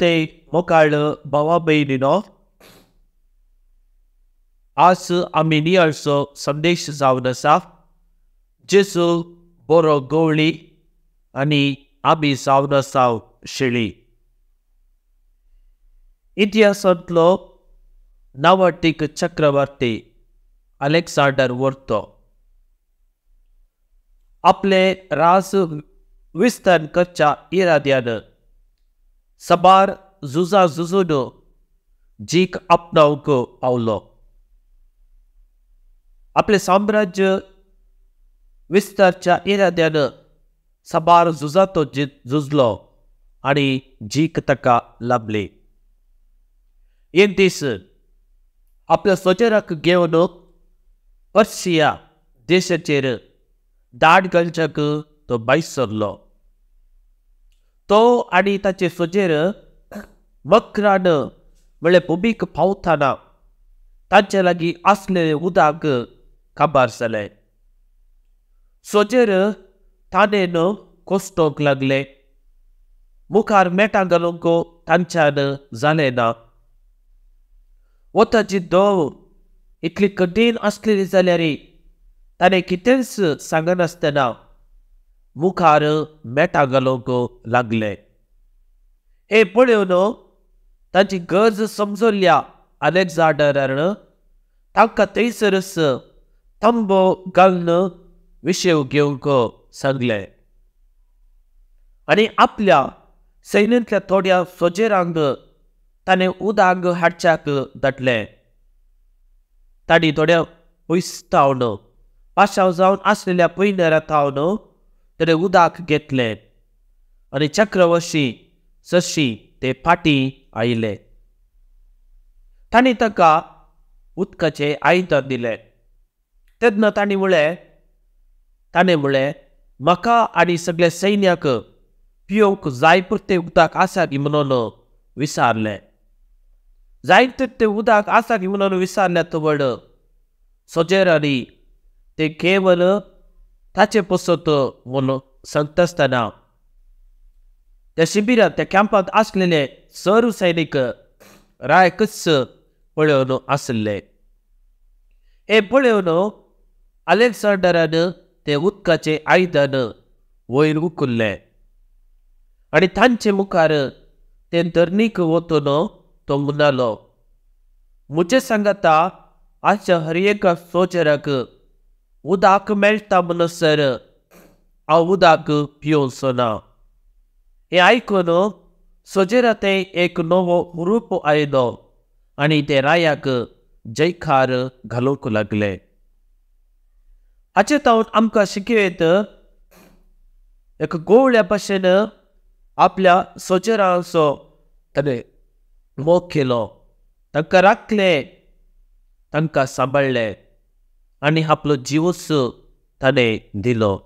ते मोकाळ्ळो बाबा भयणी नो आस आमी संदेश जावन आसा बोरो गोवळी आनी आमी सावनसाव शिळी इतिहासांतलो नावाटीक चक्रवर्ती आलेक्साडर व्हरतो आपले राज विस्तार कच्च्या इराद्यान सबार जुजा zuzudu जीक apnauku paulo. आपले साम्राज्य विस्तारच्या इराद्यानं सबार तो जित झुजलो आणि जीक तका लाभली एक दिस आपल्या स्वजराक घेवन पर्शिया देशाचेर दाट घालच्याक तो बाईस सरलो तो आणि ताचे सोजेर म्हणजे बुबीक फावताना त्यांच्या लागी असलेले उदक काबार झाले सोजेर ताने कोस्टोक लागले मुखार मेटा घालू गो तांच्यान झाले ना वताची दोव इतली कठीण असलेली जाल्यारी ताणें कितेंच सांगनासतना मुखार मेटा మెటాగలోకు लागले हे पळयो न्हू तांची गरज समजल्या अलेक्झांडरान तांकां थंयसरच तंबो घालन विशेव घेवंक सांगले आनी आपल्या सैन्यांतल्या थोड्या सोजेरांक ताणें उदक हाडच्याक धाडलें ताणी थोड्या पयस थावन पाशाव जावन आसलेल्या पयनरा थावन तर उदाक घेतले आणि चक्रवशी सशी ते फाटी आयले ताणी ताका उदकाचे आयत दिले तेन्ना ताणी म्हळे ताणें म्हळे म्हाका आनी सगळे सैन्याक पियोवंक जाय पुरते उदक आसा की म्हणून विसारले जायते ते उदक आसा की म्हणून तो वड सोजेर आनी ते केवल 他这不是 तर मुलं संतसताना त्या शिबिरात त्या कॅम्पात असलेले सर्व सैनिक कस्स पळवून असले हे पळवून अलेक्झांडरानं ते उदकाचे आयदान वयर उकुल्ले आणि तांचे मुखार ते धरणीक वतून तो म्हणालो म्हजे सांगता आजच्या हर एका म्हणसर meltamını sarı, avudakı piyonsuna. हे ऐकून सजेराते एक नवो रूप आयलो आणि ते रायाक जयखार घालूंक लागले हाचे तावन आमकां शिकवेत एक गोवळ्या भाशेन आपल्या सोजेरांचो ताणें मोग केलो तांकां राखले तांकां सांबाळले आणि आपलं जीवस त्याने दिलं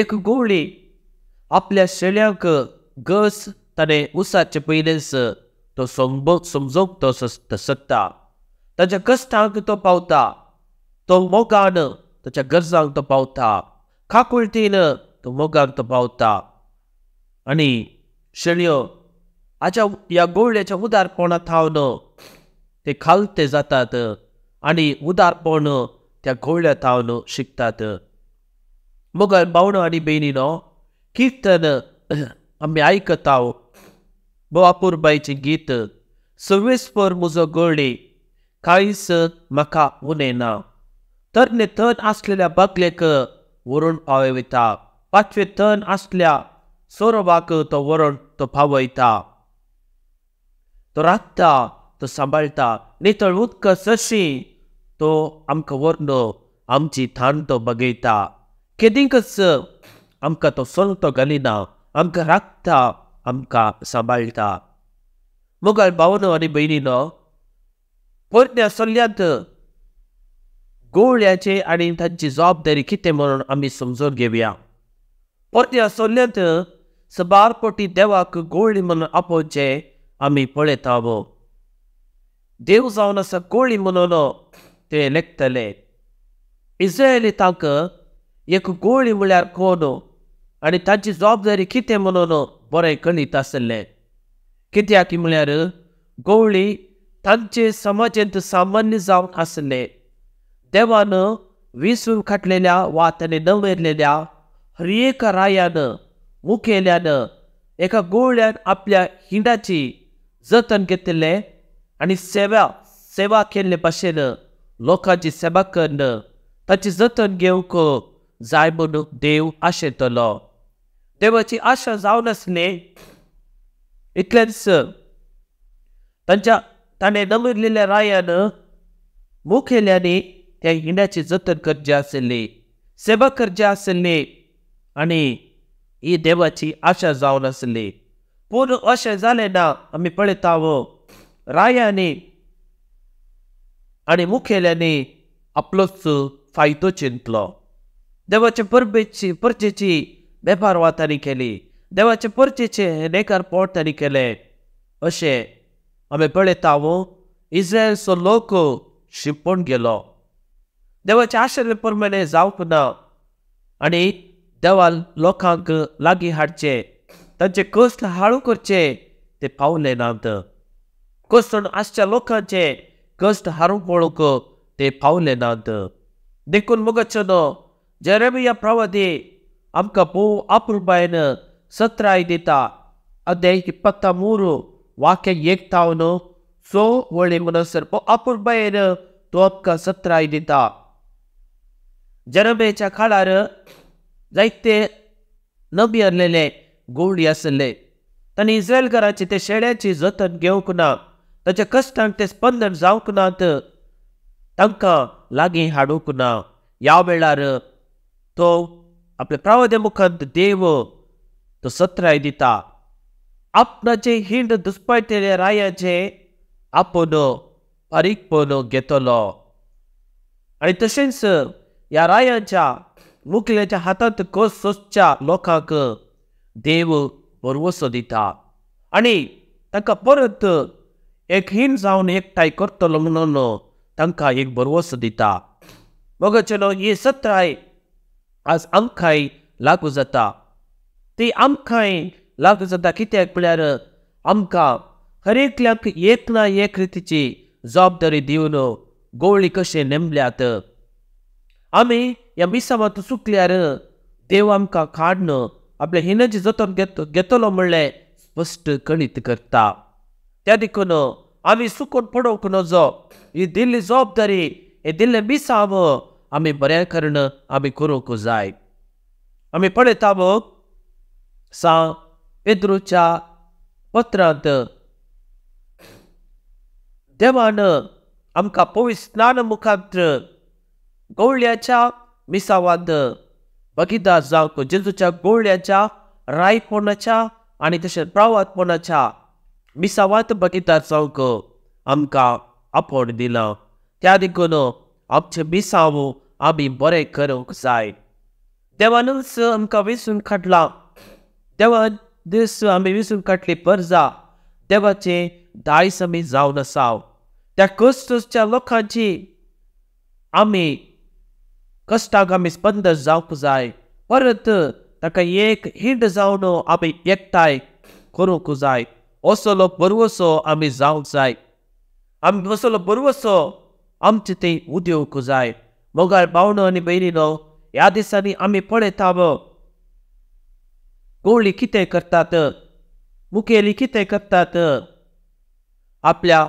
एक गोळी आपल्या शेळ्यांक गस ताणे उसाचे पहिलेच तो समजो समजोक तो त्याच्या ताच्या कश्टांक तो पावता तो मोगान त्याच्या गरजांक तो पावता खाकुळटीन तो मोगांक तो पावता आनी शेळ्यो हाच्या ह्या गोळ्याच्या उदारपणांत थावन ते खालते जातात आणि उदार पोवणं त्या घोळ्या तावन शिकतात मग बावण आणि बहिणीनो कीर्तन आम्ही ऐकत आहो बाईचे गीत सव्वीस पर मुजो गोळी काहीच म्हाका तर तरणे तन असलेल्या बकलेक वरून पावयता पाचवे तन असल्या सोरोबाक तो वरून तो पावयता तो राखता तो सांभाळता नितळ उदक सशी तो તો आमची आमची थान तो बगयता કેદીંકસ आमकां तो तो घालिना आमकां राखता आमकां सांबाळटा मुगाल भावनो आनी भयणीनो पोरण्या चल्यांत गोवळ्याचे आनी तांची जबाबदारी कितें म्हणून आमी समजून घेवया पोरण्या चल्यांत स पोटी देवाक गोळी म्हणून आपोवचें आमी पळयता देव जावन आसा गोळी म्हणून लेखतले इस्रायली तांकां एक गोळी म्हळ्यार कोण आनी तांची जबाबदारी कितें म्हणून बरें कळीत आसले कित्याक म्हळ्यार गवळी तांचे समाजांत सामान्य जावन आसले देवान विसरून खाटलेल्या वा नवरलेल्या नवेरलेल्या एक रायान मुखेल्यान एका गोवळ्यान आपल्या हिंडाची जतन घेतले आणि सेवा सेवा केल्ले भाशेन लोकांची सेवा करणं ताची जतन घेऊक जाय म्हणून देव आशेतलो देवाची आशा जावन असणे इतलेंच त्यांच्या ताणें नमिल्ल्या रायान मुखेल्याने त्या हिंड्याची जतन करजे असले सेवा करजे असले आणि ही देवाची आशा जावन आसली पूर्ण अशें झाले ना आमी पळयता रायांनी आणि मुखेल्याने आपलोच फायदो चिंतलो देवाचे परबेची परचेची वा तांणी केली देवाचे परचेचे पोट तांणी केले अशें आमी पळे तावो इस्रायलचो लोक शिंपण गेलो देवाचे आशिल्ले प्रमाणे जावंक ना आणि देवा लोकांक लागी हाडचे तांचे कष्ट हाळू करचे ते पावले नात कसण आसच्या लोकांचे कष्ट हारू पोळक ते पावले ना देखून मग चलो जरेमिया आमकां आमका पो सत्राय दिता देता अध्याय इपत्ता वाक्य एकताव तावन सो वळे मनसर पो आपण तो आमकां सत्राय देता जरेमेच्या खाडार जायते नबी आलेले गोडी असले त्यांनी इस्रायलकरांचे ते शेड्याची जतन घेऊक ना ताच्या ಕಷ್ಟಾಂಗ್ तें स्पंदन जावंक नात तांकां लागीं हाडूंक ना ह्या वेळार तो आपले प्रावदे मुखांत देव तो सत्राय दिता आपणाचे हिंड दुस्पळटेले रायाचे आपूण फारीकपण घेतलो आनी तशेंच ह्या रायांच्या मुखल्याच्या हातांत कोस सोसच्या लोकांक देव भरवसो दिता आनी तांकां परत एक एकहीन जावन एकठांय करतलो म्हणून तांकां एक बरवस दिता मग चलो ही सत्राय आज आमकांय लागू जाता ती आमकांय लागू जाता कित्याक म्हळ्यार आमकां हरेकल्याक एक ना एक रितीची जबाबदारी दिवन गोवळी कशे नेमल्यात आमी ह्या मिसांवात चुकल्यार देव आमकां काडन आपले हिनजे जतन घेत घेतलो म्हणलें स्पश्ट कळीत करता त्या देखून आम्ही सुकून पडोवंक नजो ही दिल्ली जबाबदारी हे दिल्ले मिसाव आम्ही बऱ्या कर्ण आम्ही करूंक जाय आम्ही पळयता मग सा पेद्रूच्या पत्रांत देवान आमकां पवित्र स्नान मुखांत्र गवळ्याच्या मिसावांत बगिदार जावंक जेजूच्या गवळ्याच्या रायपोनाच्या आनी तशेंच प्रावातपोनाच्या मिसावात चौक आमकां आपोड दिला त्या देखून आमचे मिसाव आमी बरें करूंक जाय देवानूच आमकां विसून काडला देवान दीस आमी विसून काडली परजा देवाचे दायस आमी जावन आसा त्या कसच्या लोकांची आमी कश्टाक आमी स्पंद जावंक जाय परत ताका एक हिंड जावन आमी एकठांय करूंक जाय असलो बरवसो आमी जावंक जाय आमी असलो बरवसो आमचे ते उद्योग जाय मोगाळ भावणो आनी भयणीनो ह्या दिसांनी आमी पळयताव कोवळी कितें करतात मुखेली कितें करतात आपल्या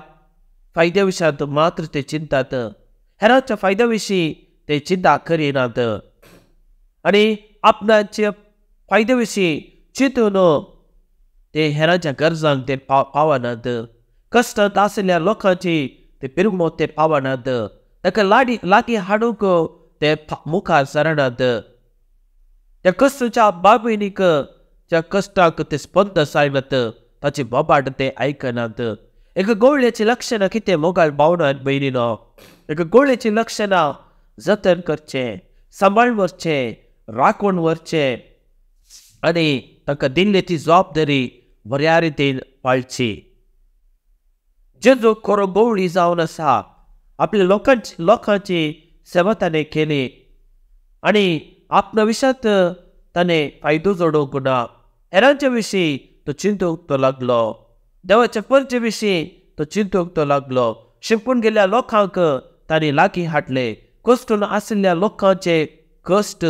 फायद्या विशयांत मात्र ते चिंतात हेरांच्या फायद्या विशीं ते चिंता करिनात आनी आपणाच्या फायद्या विशीं चिंतून ते हेरांच्या गरजांक ते पाव द कश्टांत आशिल्ल्या लोकांची ते पिरमो ते द ताका लाडी लागी हाडूंक ते मुखार सरणात त्या कष्टच्या बाबिणीक त्या कश्टाक ते स्पंद सांगत ताची बोबाट ते आयकनात एका गोवळ्याची लक्षणां कितें मोगाल बावनान बहिणीनो एक गोवळ्याची लक्षणां जतन करचें सांबाळ वरचें राखून वरचें आनी ताका दिल्ली ती जबाबदारी पाळची जे जो खरो गवळी जावन आसा आपल्या लोकांची लोकांची सेवा ताणें केली आनी आत्मविश्वात ताणें फायदो जोडूंक ना हेरांचे विशीं तो चिंतूंक तो लागलो देवाच्या पंचे विशीं तो चिंतूंक तो लागलो शिंपून गेल्ल्या लोकांक ताणें लागीं हाटले कश्टून आशिल्ल्या लोकांचे कश्ट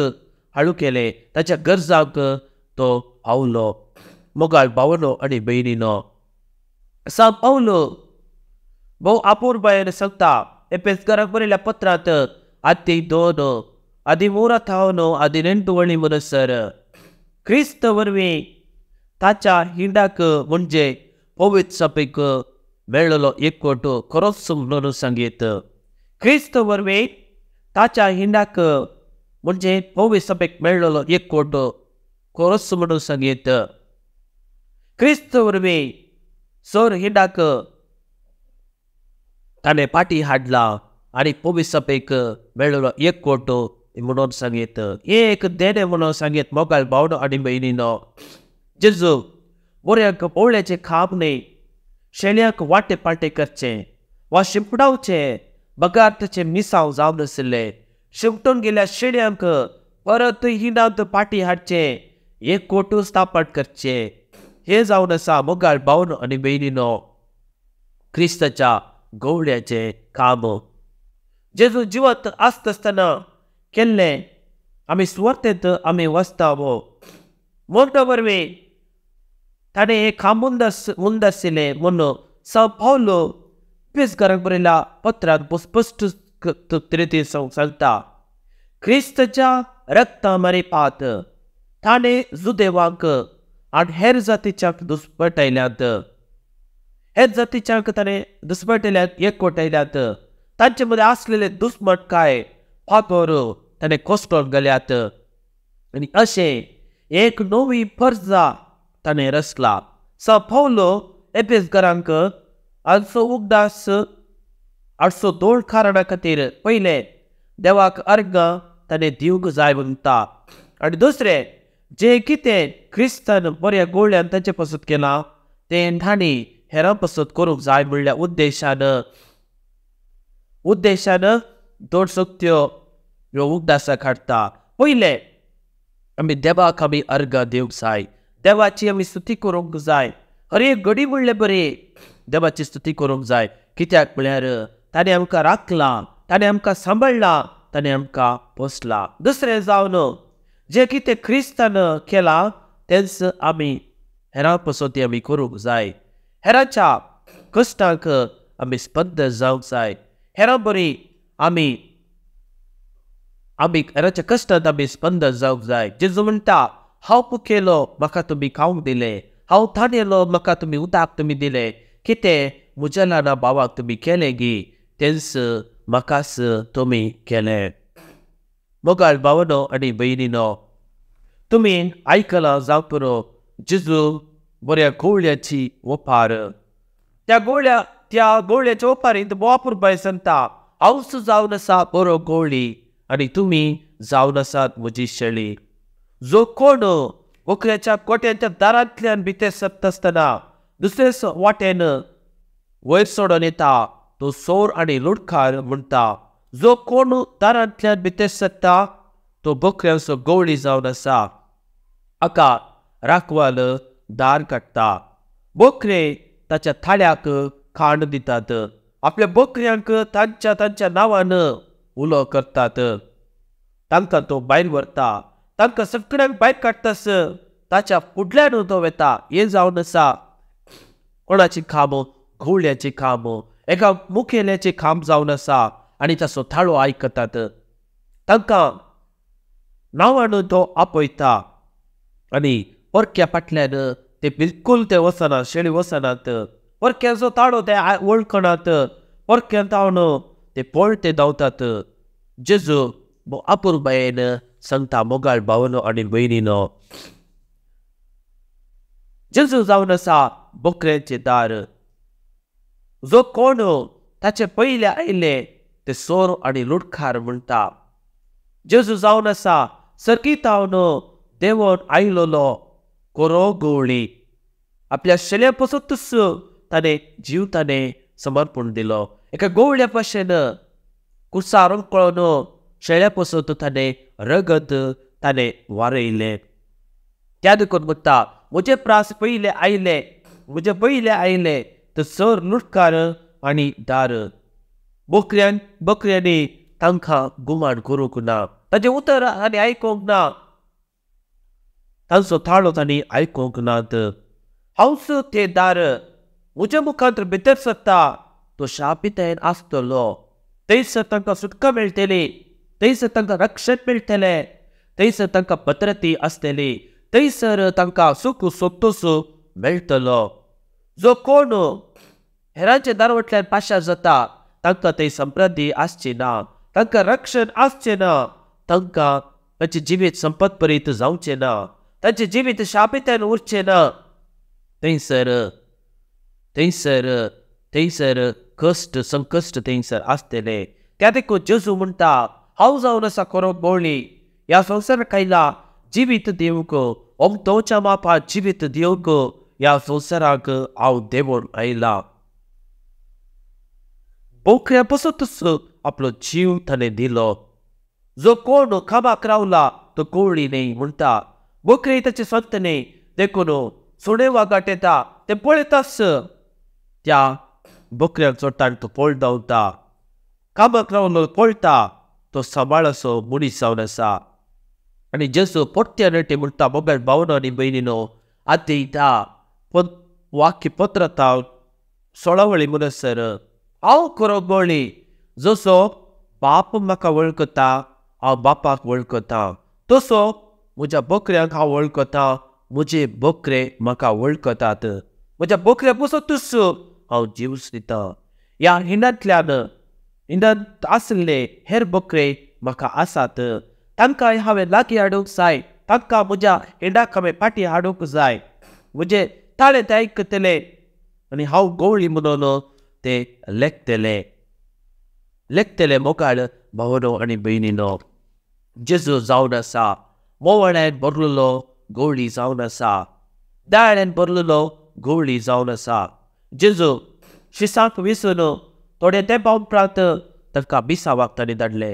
हळू केले ताच्या गरजांक तो पावलो मोगाळ भावनो आणि बहिणीनो सां पावलो भाऊ आपूर बायन सांगता घरात बरयल्या पत्रात आती दोन आदी मोरात हावनो आदी नेंटू वळी मनसर क्रिस्त वरवी ताच्या हिंडाक म्हणजे पवित सपेक मेळलो एकवट खरोच म्हणून सांगीत क्रिस्त वरवी ताच्या हिंडाक म्हणजे पवित सपेक मेळलो एकवट खरोच म्हणून सांगीत क्रिस्त उर्मी सोर हिंडाक ताणे पाठी हाडला आणि सपेक मेळलो एक कोट म्हणून सांगित एक देणे म्हणून सांगीत मोगाल भावनो आणि बहिणीनो जेजू बोऱ्याक ओवळ्याचे खांब न्ही शेल्याक वाटे पाटे करचे वा शिंपडावचे बगार्थचे मिसाव जावन आशिल्ले शिंपटून गेल्या शेण्याक परत हिनात पाटी हाडचे एक कोटो स्थापन करचे हे जाऊन असा मुगाळ भाऊन आणि बहिणीनो ख्रिस्ताच्या गोवड्याचे काम जेजू जिवत आसत आसतना केल्ले आमी सुवार्थेत आमी वसता वो म्हणटा ताणें हे काम मुंदस मुंदाशिल्लें म्हणून स पावलो पेसकाराक बरयल्या पत्रांत स्पश्ट तरेती सांगता ख्रिस्तच्या रक्ता मरे पात ताणें जुदेवांक आणि हेर जातीच्याक दुसपट आयल्यात हेर जातीच्याक ताणे दुस्पट आयल्यात त्यांच्या आयल्यात तांचे मध्ये असलेले दुस्मट काय फातोर त्याने कोसळून गेल्यात आणि असे एक नवी फर्जा त्याने रचला सा एपेस घरांक आजचो उगदास आठसो दोन कारणा खातीर पहिले देवाक अर्घ ताणें दिवंक जाय म्हणटा आणि दुसरें जे कितें क्रिस्तान बऱ्या गोळ्यान तांचे पसत केला ते तांणी हेरां पसत करूंक जाय म्हणल्या उद्देशान उद्देशान दोन सक्त्यो ह्यो उगदासाक काडटा पयलें आमी देवाक आमी अर्घ दिवंक जाय देवाची आमी स्तुती करूंक जाय अरे घडी म्हणले बरे देवाची स्तुती करूंक जाय कित्याक म्हळ्यार ताणें आमकां राखलां ताणें आमकां सांबाळलां ताणें आमकां पोसला दुसरें जावन जे कितें क्रिस्तान केलां तेंच आमी हेरां पसून ती आमी करूंक जाय हेरांच्या कश्टांक आमी स्पंद जावंक जाय हेरां बरी आमी आमी हेरांच्या कश्टांत आमी स्पंद जावंक जाय जेजू म्हणटा हांव पुकेलो म्हाका तुमी खावंक दिलें हांव थानेलो म्हाका तुमी उदक तुमी दिलें कितें म्हज्या ल्हाना भावाक तुमी केलें गी तेंच म्हाकाच तुमी केलें मग भावानो आणि बहिणीनो तुम्ही ऐकला पुरो जिजू बऱ्या गोवळ्याची ओपार त्या गोळ्या त्या गोवळ्याच्या ओपारीत बोपूर बाय सांगता औस जावन आसा बरो गोळी आणि तुम्ही जावन आसात म्हजी शेळी जो कोण वकऱ्याच्या कोट्यांच्या दारांतल्यान भितर सप्त असताना दुसरे वाटेन वयर सोडून येता तो सोर आणि लुडखार म्हणता जो भितर सरता तो बोकऱ्यांचो गवळी जावन आसा हाका राखवाल दार काडटा बोकरे ताच्या थाळ्याक खाण दितात आपल्या बोकऱ्यांक तांच्या तांच्या नांवान उलो करतात तांकां तो भायर व्हरता तांकां सगळ्यांक भायर काडटास ताच्या फुडल्यान तो वेता हे जावन आसा कोणाची खांब घोवळ्याची खांब एका मुखेल्याची खांब जावन आसा आनी ताचो थाळो आयकतात तांकां नांव हाडून तो आपयता आनी परक्या फाटल्यान ते बिलकूल ते वसना शेळी वचनात ओरक्यांचो ताळो ते वळखणात ओरक्यान तावन ते ते धांवतात जेजू आपुरबायेन सांगता मोगाळ भावनो आनी भयणीनो जेजू जावन आसा बोकऱ्यांचे दार जो कोण ताचे पयले आयले ते सोर आणि लुटखार म्हणटा जेजू जावन आसा सरकी तावन देंवन आयलोलो कोरो गवळी आपल्या शेल्या पसतच ताणे जीव ताणे समर्पण दिलो एका गोवळ्या भाशेन कुसारून कळोन शेळ्या पसत ताणे रगत ताणे वारयले त्या देखून म्हणटा म्हजे प्रास पयले आयले म्हजे पयले आयले तर सर लुटकार आणि दार बकऱ्यान बकऱ्यांनी तांकां गुमाण करूंक ना ताचें उतर आनी आयकूंक ना तांचो थाळो तांणी आयकूंक नात हांवस ते दार म्हज्या मुखांत भितर सरता तो शापितायेन आसतलो थंयसर तांकां सुटका मेळटली थंयसर तांकां रक्षण मेळटलें थंयसर तांकां पत्रती आसतली थंयसर तांकां सुख सोतोस मेळटलो जो कोण हेरांचे दारवटल्यान पाशार जाता तंका ते समृद्धि आसची ना तांकां रक्षण आसचें ना तांकां तांचें जिवीत संपत पर्यंत जावचें ना तांचें जिवीत शापितान उरचें ना थंयसर थंयसर थंयसर कश्ट संकश्ट थंयसर आसतले त्या देखून जेजू म्हणटा हांव जावन आसा खरो बोळी ह्या संवसार कायला जिवीत दिवंक ओमतोच्या मापात जिवीत दिवंक ह्या संवसाराक हांव देवून आयलां पोखऱ्यापासून तसं आपलं जीव त्याने दिलो जो कोण खांबा करावला तो कोवळी नाही म्हणता बोकरे त्याचे संत नाही देखून सुणे वागाट येता ते पळतास त्या बोकऱ्या चोटान तो पोळ होता कामा करावलो पळता तो सांबाळसो मुनीस सावन आणि जसो पोट्या नटे म्हणता मोबाईल भावनं आणि बहिणीनं आते वाक्य पत्रता सोळावळी मुनसर हांव करप भोंवली जसो बाप म्हाका वळखता हांव बापाक वळखता तसो म्हज्या बकऱ्यांक हांव वळखता म्हजे बकरे म्हाका वळखतात म्हज्या बकऱ्या पसो तुसू हांव जीवस दिता ह्या हिणांतल्यान हिणांत आसले हेर बकरे म्हाका आसात तांकांय हांवें लागीं हाडूंक जाय तांकां म्हज्या हिंडाक हांवें फाटी हाडूंक जाय म्हजे ताणें ते आयकतले आनी हांव गवळी म्हणून તે લેક્ટેલે લેક્ટેલે મોકાળ બહોરો અને બેનીનો જીસુ ઝોડાસા મોવરન બોરુલલો ગોર્લી ઝોનાસા ડાયન બોરુલલો ગોર્લી ઝોનાસા જીન્જો શિસા પવિસનો તોડે દેબૌ પ્રતર્ તકા બિસા વક્તાને ડડલે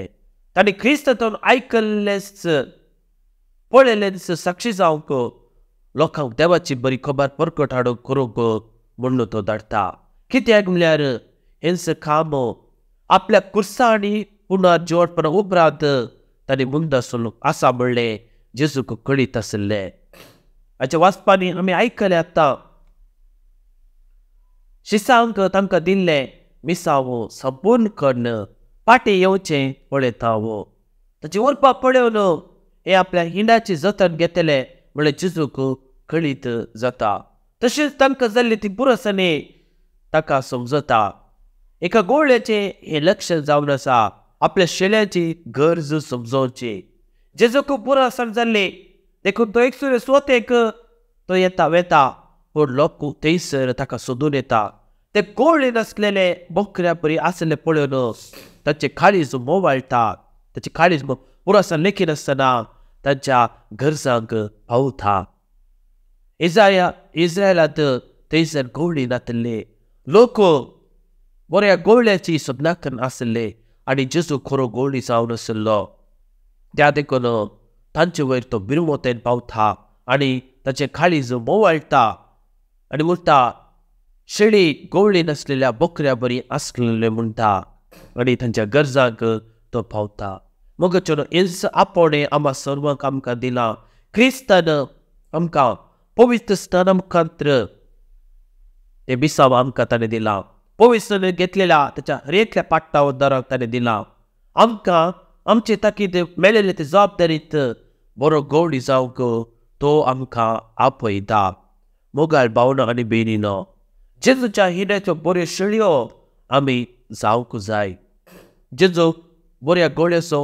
તને ક્રિસ્તતોન આઇકલલેસ પોલેલેસ સાક્ષી ઝાઉકો લોકા દેવચી બરી ખબર પર કઠાડ કોરોગો મંડતો ડડતા Kityagumları intikamı apla kursani punar उपरांत ताणें मुंद munda आसा म्हणलें जेजूक कळीत आसले हाचे वाचपानी आमी आयकले आतां शिसांक तांकां दिल्लें मिसावो संपूर्ण कर्ण पाटी येवचें पळयतावो ताचे उरपा पळयवन हे आपल्या हिंडाची जतन घेतले म्हळ्यार जिजूक कळीत जाता तशेंच तांकां जाल्ली ती पुरसणी ताका समजता एका गोळ्याचे हे लक्ष जावन आसा आपल्या शेल्याची गरज समजोवची जेजो पुरो पुरा जाल्ले देखून तो एक सुरे स्वतेक तो येता वेता पूण लोक थंयसर ताका सोदून येता ते कोळी नसलेले बोकऱ्या परी आसले पळोवन ताचे खाडीज मोवाळटा ताचे खाडीज पुरासा लेखी नासतना तांच्या गरजांक पावता इजाया इस्रायलात थंयसर गोवळी नातल्ली लोक बऱ्या गोवळ्याची सदनाकन आसले आणि जेजू खरो गोवळी जावन आशिल्लो त्या देखून तांचे वयर तो बिरमोतेन पावता आनी जो काळीज मोवाळटा आणि म्हणटा शेळी गोवळी नसलेल्या बोकऱ्या बरी असले म्हणटा आणि त्यांच्या गरजाक तो पावता मग चोन इंस आपोणे आम्हा सर्वांक आमकां दिलां क्रिस्तान आमकां पवित्र स्थान मुखांत्र ते विसावा अंक त्याने दिला पोविसने घेतलेल्या त्याच्या रेतल्या पाट्टावर दराव त्याने दिला आमकां आमचे ताकीद मेलेले ते जबाबदारीत बरो गवडी जावंक तो आमकां आपयता मोगाल भावना आनी बेनीन जेजूच्या हिऱ्याच्यो बऱ्यो शेळयो आमी जावंक जाय जेजू बऱ्या गोळ्याचो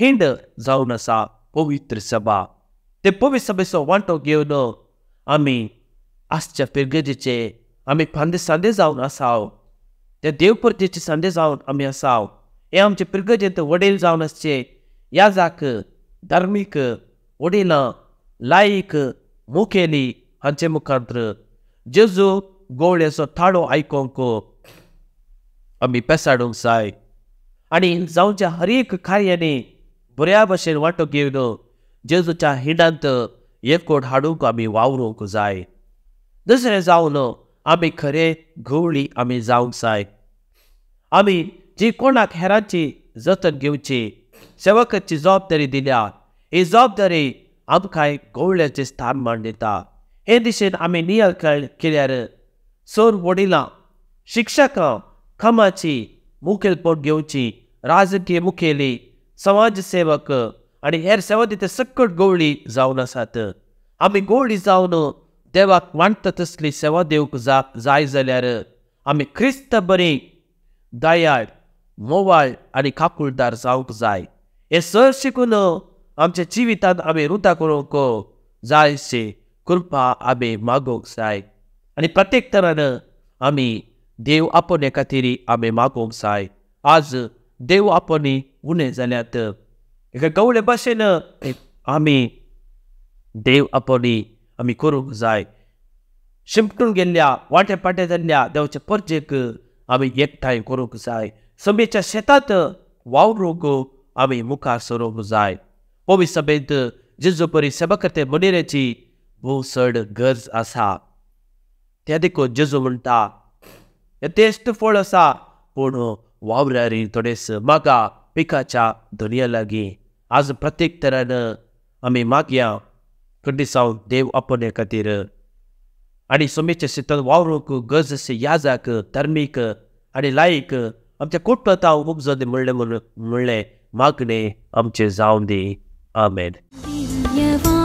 हिंड जावन आसा पवित्र सभा ते पवित्र सभेचो वांटो घेवन आमी आसच्या पिळगेजेचे आम्ही फांदेसांदे जाऊन असाव त्या देवपूर्तीचे सांदे जाऊन आम्ही असाव हे आमचे पिरगजेंत वडील जावन आसचे या जाक धार्मिक वडिलां लायक मुखेली हांचे मुखांत्र जेजू गोवळ्याचो थाळो ऐकोंक आम्ही पेसाडूंक जाय आनी हर एक कार्याने बऱ्या भशेन वांटो घेवन जेजूच्या हिंडांत एकवट हाडूंक आम्ही वावरूंक जाय दुसरें जावन आम्ही खरे गवळी आम्ही जावंक जाय आम्ही जी कोणाक हेरांची जतन घेवची सेवकाची जबाबदारी दिल्या ही जबाबदारी आमकां गवळ्याचें स्थान मांडिता दिता हे दिशेन आमी नियाळ केल्यार सोर वडिलां शिक्षकां कामाची मुखेलपण घेवची राजकीय मुखेली समाजसेवक आनी हेर सेवा दिते सक्कट गवळी जावन आसात आमी गवळी जावन देवाक वांट तसली सेवा दिवंक जाय जाल्यार आमी क्रिस्त बरी दयाळ मोवाळ आनी काकुळदार जावंक जाय हे सर शिकून आमच्या जिवितांत आमी रुता करूंक जाय शे कृपा आमी मागोवंक जाय आनी प्रत्येक तरान आमी देव आपणे खातीर आमी मागोवंक जाय आज देव आपोवणी उणें जाल्यात एका गवळे भाशेन आमी देव आपोवणी आमी करूंक जाय शिंपटून गेल्ल्या वाटे पाटे जाल्ल्या देवचे परजेक आम्ही एकठांय करूंक जाय सभेच्या शेतांत वावरूंक आमी मुखार सरूंक जाय पोवी सभेंत जिजू परी सेवा करते मनेरेची भोव चड गरज आसा त्या देखो जेजू म्हणटा यथेश्ट फळ आसा पूण वावरारी थोडेस मागा पिकाच्या दुनिया लागी आज प्रत्येक तरान आमी मागया कंडी सावन देव आपणे खातीर आनी समेच्या शितल वावरूंक गरजेचे याजाक धर्मीक आणि लायक आमच्या कुटपता उपजोदे म्हणलें म्हणून म्हणलें मागणे आमचे जाऊन दे आमेन